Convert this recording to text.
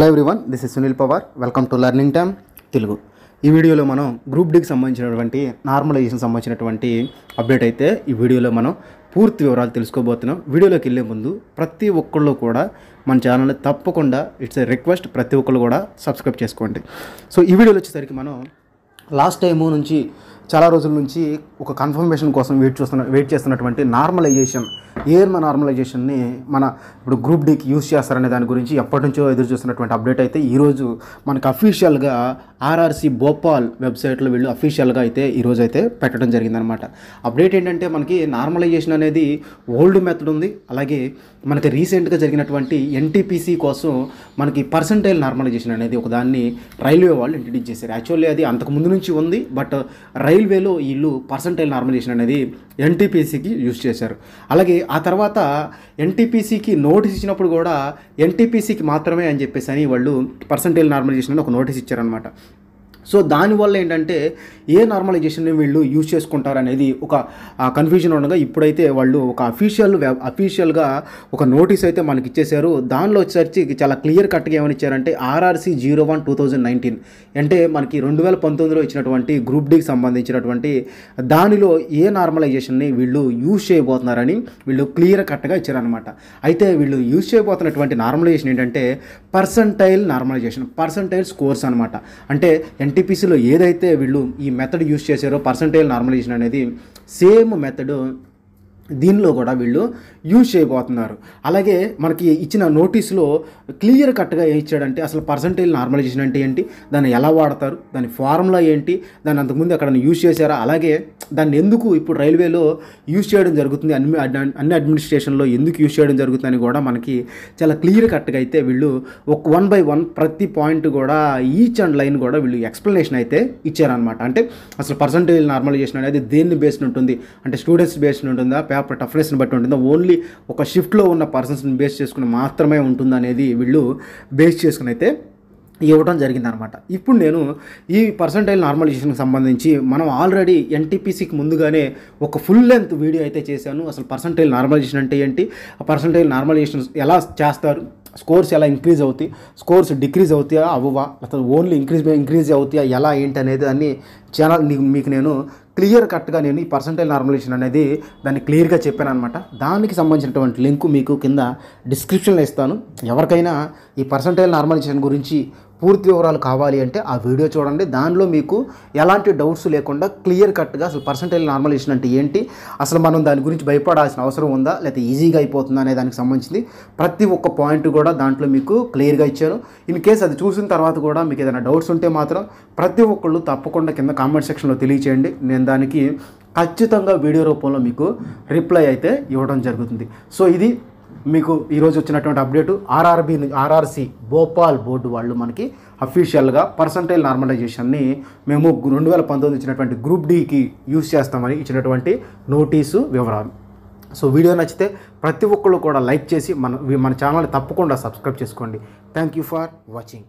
hello one this is Sunil Pawar welcome to learning time Telugu ఈ వీడియోలో మనం గ్రూప్ డికి సంబంధించినటువంటి నార్మలైజేషన్ సంబంధించినటువంటి అప్డేట్ అయితే ఈ వీడియోలో మనం పూర్తి వివరాలు తెలుసుకోబోతున్నాం వీడియోలోకి వెళ్ళే ముందు ప్రతి ఒక్కళ్ళు కూడా మన ఛానల్ని తప్పకుండా ఇట్స్ ఎ రిక్వెస్ట్ ప్రతి ఒక్కళ్ళు కూడా సబ్స్క్రైబ్ చేసుకోండి సో ఈ వీడియోలో వచ్చేసరికి మనం లాస్ట్ టైము నుంచి చాలా రోజుల నుంచి ఒక కన్ఫర్మేషన్ కోసం వెయిట్ చూస్తున్న వెయిట్ చేస్తున్నటువంటి నార్మలైజేషన్ ఏర్మ నార్మలైజేషన్ని మన ఇప్పుడు గ్రూప్ డీకి యూజ్ చేస్తారనే దాని గురించి ఎప్పటి నుంచో ఎదురు చూస్తున్నటువంటి అప్డేట్ అయితే ఈరోజు మనకు అఫీషియల్గా ఆర్ఆర్సి భోపాల్ వెబ్సైట్లో వీళ్ళు అఫీషియల్గా అయితే ఈరోజు అయితే పెట్టడం జరిగిందనమాట అప్డేట్ ఏంటంటే మనకి నార్మలైజేషన్ అనేది ఓల్డ్ మెథడ్ ఉంది అలాగే మనకి రీసెంట్గా జరిగినటువంటి ఎన్టీపీసీ కోసం మనకి పర్సంటైల్ నార్మలైజేషన్ అనేది ఒక దాన్ని రైల్వే వాళ్ళు ఇంట్రడ్యూస్ చేశారు యాక్చువల్లీ అది అంతకుముందు నుంచి ఉంది బట్ రైల్ రైల్వేలో వీళ్ళు పర్సంటైల్ నార్మలైజేషన్ అనేది ఎన్టీపీసీకి యూజ్ చేశారు అలాగే ఆ తర్వాత ఎన్టీపీసీకి నోటీస్ ఇచ్చినప్పుడు కూడా ఎన్టీపీసీకి మాత్రమే అని చెప్పేసి అని వాళ్ళు పర్సంటైల్ నార్మలైజేషన్ అని ఒక నోటీస్ ఇచ్చారనమాట సో దానివల్ల ఏంటంటే ఏ నార్మలైజేషన్ వీళ్ళు యూజ్ చేసుకుంటారు అనేది ఒక కన్ఫ్యూజన్ ఉండగా ఇప్పుడైతే వాళ్ళు ఒక అఫీషియల్ అఫీషియల్గా ఒక నోటీస్ అయితే మనకి ఇచ్చేశారు దానిలో వచ్చేసరికి చాలా క్లియర్ కట్గా ఏమని ఇచ్చారంటే RRC zero one two thousand nineteen అంటే మనకి రెండు వేల పంతొమ్మిదిలో ఇచ్చినటువంటి గ్రూప్ డికి సంబంధించినటువంటి దానిలో ఏ నార్మలైజేషన్ని వీళ్ళు యూజ్ చేయబోతున్నారని వీళ్ళు క్లియర్ కట్గా ఇచ్చారనమాట అయితే వీళ్ళు యూజ్ చేయబోతున్నటువంటి నార్మలైజేషన్ ఏంటంటే పర్సంటైల్ నార్మలైజేషన్ పర్సంటైల్ స్కోర్స్ అనమాట అంటే ఎన్టీపీసీలో ఏదైతే వీళ్ళు ఈ మెథడ్ యూస్ చేశారో పర్సంటేజ్ నార్మలైజేషన్ అనేది సేమ్ మెథడ్ దీనిలో కూడా వీళ్ళు యూజ్ చేయబోతున్నారు అలాగే మనకి ఇచ్చిన నోటీసులో క్లియర్ కట్గా ఏం ఇచ్చాడంటే అసలు పర్సంటేజ్ నార్మలైజేషన్ అంటే ఏంటి దాన్ని ఎలా వాడతారు దాని ఫార్ములా ఏంటి దాన్ని అంతకుముందు అక్కడ యూజ్ చేశారా అలాగే దాన్ని ఎందుకు ఇప్పుడు రైల్వేలో యూజ్ చేయడం జరుగుతుంది అన్ని అన్ని అడ్మినిస్ట్రేషన్లో ఎందుకు యూజ్ చేయడం జరుగుతుందని కూడా మనకి చాలా క్లియర్ కట్గా అయితే వీళ్ళు ఒక వన్ బై వన్ ప్రతి పాయింట్ కూడా ఈచ్ అండ్ లైన్ కూడా వీళ్ళు ఎక్స్ప్లెనేషన్ అయితే ఇచ్చారనమాట అంటే అసలు పర్సంటేజ్ నార్మలైజేషన్ అనేది దేన్ని బేస్డ్ ఉంటుంది అంటే స్టూడెంట్స్ బేస్డ్ ఉంటుందా యాప్ టఫ్నెస్ని బట్టి ఉంటుందో ఓన్లీ ఒక షిఫ్ట్లో ఉన్న పర్సన్స్ని బేస్ చేసుకుని మాత్రమే ఉంటుందనేది వీళ్ళు బేస్ చేసుకుని అయితే ఇవ్వడం జరిగిందనమాట ఇప్పుడు నేను ఈ పర్సంటైల్ నార్మలైజేషన్కి సంబంధించి మనం ఆల్రెడీ ఎన్టీపీసీకి ముందుగానే ఒక ఫుల్ లెంత్ వీడియో అయితే చేశాను అసలు పర్సంటైల్ నార్మలైజేషన్ అంటే ఏంటి ఆ పర్సంటైల్ నార్మలైజేషన్ ఎలా చేస్తారు స్కోర్స్ ఎలా ఇంక్రీజ్ అవుతాయి స్కోర్స్ డిక్రీజ్ అవుతాయా అవ్వవా అసలు ఓన్లీ ఇంక్రీజ్ ఇంక్రీజ్ అవుతాయా ఎలా ఏంటి అనేది దాన్ని చాలా మీకు నేను క్లియర్ కట్గా నేను ఈ పర్సంటేజ్ నార్మలేషన్ అనేది దాన్ని క్లియర్గా చెప్పాను అనమాట దానికి సంబంధించినటువంటి లింక్ మీకు కింద డిస్క్రిప్షన్లో ఇస్తాను ఎవరికైనా ఈ పర్సంటేజ్ నార్మలైజేషన్ గురించి పూర్తి వివరాలు కావాలి అంటే ఆ వీడియో చూడండి దానిలో మీకు ఎలాంటి డౌట్స్ లేకుండా క్లియర్ కట్గా అసలు పర్సంటేజ్ నార్మలైజేషన్ అంటే ఏంటి అసలు మనం దాని గురించి భయపడాల్సిన అవసరం ఉందా లేకపోతే ఈజీగా అయిపోతుందా అనే దానికి సంబంధించింది ప్రతి ఒక్క పాయింట్ కూడా దాంట్లో మీకు క్లియర్గా ఇచ్చారు ఇన్ కేస్ అది చూసిన తర్వాత కూడా మీకు ఏదైనా డౌట్స్ ఉంటే మాత్రం ప్రతి ఒక్కళ్ళు తప్పకుండా కింద కామెంట్ సెక్షన్లో తెలియచేయండి నేను దానికి ఖచ్చితంగా వీడియో రూపంలో మీకు రిప్లై అయితే ఇవ్వడం జరుగుతుంది సో ఇది మీకు ఈరోజు వచ్చినటువంటి update RRB RRC Bhopal board వాళ్ళు మనకి అఫీషియల్గా పర్సంటైల్ నార్మలైజేషన్ని మేము రెండు వేల పంతొమ్మిది ఇచ్చినటువంటి గ్రూప్ డీకి యూస్ చేస్తామని ఇచ్చినటువంటి నోటీసు వివరాలు సో వీడియో నచ్చితే ప్రతి ఒక్కళ్ళు కూడా లైక్ చేసి మన మన ఛానల్ని తప్పకుండా సబ్స్క్రైబ్ చేసుకోండి థ్యాంక్ యూ ఫర్ వాచింగ్